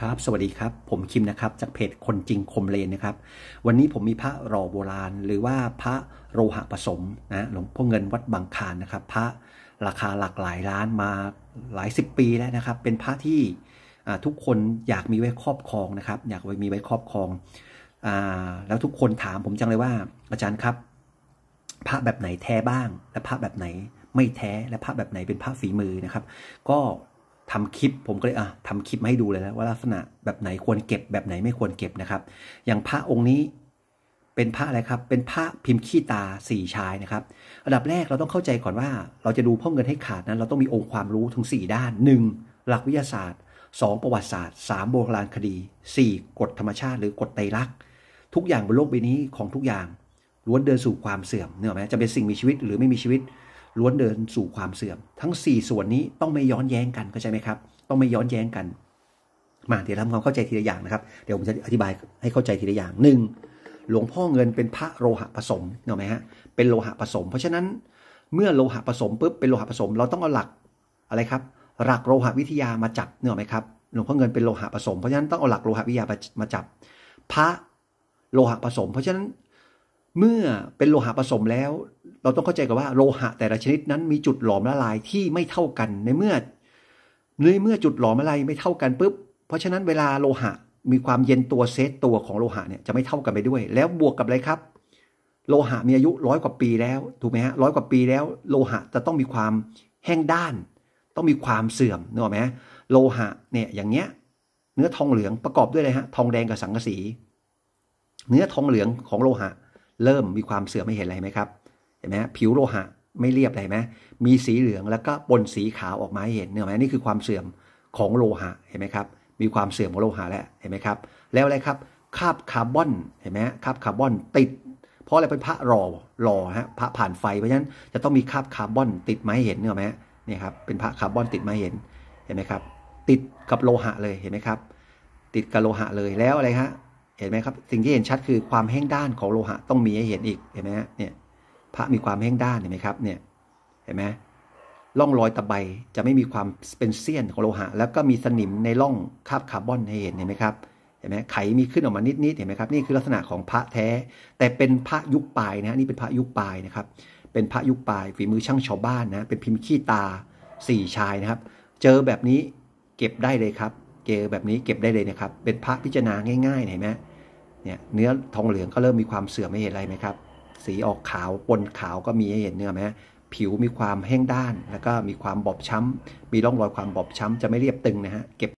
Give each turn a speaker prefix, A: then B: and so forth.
A: ครับสวัสดีครับ ผมคิมนะครับจากเพจคนจริงคมเลนนะครับ วันนี้ผมมีพระรอโบราณ หรือว่าพระโลหะผสมนะหลวงพ่อเงินวัดบางคานนะครับ พระราคาหลักหลายล้านมาหลายสิบปีแล้วนะครับเป็นพระที่ทุกคนอยากมีไว้ครอบครองนะครับ อยากไว้มีไว้ครอบครองอแล้วทุกคนถามผมจังเลยว่าอาจารย์ครับ พระแบบไหนแท้บ้างและพระแบบไหนไม่แท้และพระแบบไหนเป็นพระฝีมือนะครับ ก็ทำคลิปผมก็เลยอ่ะทำคลิปมาให้ดูเลยนะว่าลักษณะแบบไหนควรเก็บแบบไหนไม่ควรเก็บนะครับ อย่างพระองค์นี้เป็นพระอะไรครับ เป็นพระพิมพ์ขี้ตาสี่ชายนะครับอันดับแรกเราต้องเข้าใจก่อนว่า เราจะดูพ่อเงินให้ขาดนั้น เราต้องมีองค์ความรู้ทั้ง 4 ด้าน 1. หลักวิทยาศาสตร์ 2. ประวัติศาสตร์ 3. โบราณคดี 4. กฎธรรมชาติหรือกฎไตรลักษณ์ทุกอย่างบนโลกใบนี้ของทุกอย่างล้วนเดินสู่ความเสื่อมเนี่อไหมจะเป็นสิ่งมีชีวิต หรือไม่มีชีวิตล้วนเดินสู่ความเสื่อมทั้ง 4 ส่วนนี้ต้องไม่ย้อนแย้งกันเข้าใจไหมครับ ต้องไม่ย้อนแย้งกัน มาเดี๋ยวทำความเข้าใจทีละอย่างนะครับเดี๋ยวผมจะอธิบายให้เข้าใจทีละอย่างหนึ่งหลวงพ่อเงินเป็นพระโลหะผสม เน็ะไหมฮะเป็นโลหะผสม เพราะฉะนั้นเมื่อโลหะผสมปุ๊บเป็นโลหะผสม เราต้องเอาหลักอะไรครับ หลักโลหะวิทยามาจับเน็ะไหมครับหลวงพ่อเงินเป็นโลหะผสม เพราะฉะนั้นต้องเอาหลักโลหะวิทยามาจับพระโลหะผสมเพราะฉะนั้นเมื่อเป็นโลหะผสมแล้ว เราต้องเข้าใจกับว่าโลหะ แต่ละชนิดนั้นมีจุดหลอมละลายที่ไม่เท่ากันในเมื่อในเมื่อจุดหลอมละลายไม่เท่ากันปุ๊บ เพราะฉะนั้นเวลาโลหะมีความเย็นตัวเซตตัวของโลหะเนี่ยจะไม่เท่ากันไปด้วย แล้วบวกกับอะไรครับ โลหะมีอายุร้อยกว่าปีแล้ว ถูกไหมฮะร้อยกว่าปีแล้วโลหะจะต้องมีความแห้งด้าน ต้องมีความเสื่อมนึกออกไหมโลหะเนี่ยอย่างเงี้ย เนื้อทองเหลืองประกอบด้วยอะไรฮะทองแดงกับสังกะสีเนื้อทองเหลืองของโลหะเริ่มมีความเสื่อมไม่เห็นอะไรไหมครับ เห็นไหมผิวโลหะไม่เรียบอะไรไหมมีสีเหลืองแล้วก็ปนสีขาวออกมาหเห็นเนี่ยไหมนี่คือความเสื่อมของโลหะเห็นไหมครับ มีความเสื่อมของโลหะแล้วเห็นไหมครับ แล้วอะไรครับ คาบคาร์บอนเห็นไหมคาบคาร์บอนติด เพราะอะไรเป็นพระรอรอฮะพระผ่านไฟ เพราะฉะนั้นจะต้องมีคาบคาร์บอนติดมห้เห็นเนี่ยไหมนี่ครับเป็นพระคาร์บอนติดมห้เห็นเห็นไหมครับ ติดกับโลหะเลยเห็นไหมครับ ติดกับโลหะเลยแล้วอะไรฮะเห็นไหมครับสิ่งที่เห็นชัดคือความแห้งด้านของโลหะต้องมีให้เห็นอีกเห็นไหมเนี่ย พระมีความแห้งด้านเห็นไหมครับ เนี่ย เห็นไหมล่องรอยตะไบจะไม่มีความเป็นเซียนของโลหะ แล้วก็มีสนิมในล่องคาบคาร์บอนให้เห็นเห็นไหมครับเห็นไหมไขมีขึ้นออกมานิดๆ เห็นไหมครับนี่คือลักษณะของพระแท้ แต่เป็นพระยุคปลายนะนี่เป็นพระยุคปลายนะครับ เป็นพระยุคปลายฝีมือช่างชาวบ้านนะเป็นพิมพ์ขี้ตาสี่ชายนะครับ เจอแบบนี้เก็บได้เลยครับเกแบบนี้เก็บได้เลยนะครับเป็นพระพิจารณาง่ายๆเห็นไหมเนี่ยเนื้อทองเหลืองก็เริ่มมีความเสื่อมไม่เห็นอะไรไหมครับสีออกขาวปนขาวก็มีให้เห็นเนื้อไหมผิวมีความแห้งด้าน แล้วก็มีความบอบช้ำมีร่องรอยความบอบช้ำจะไม่เรียบตึงนะฮะเก็บ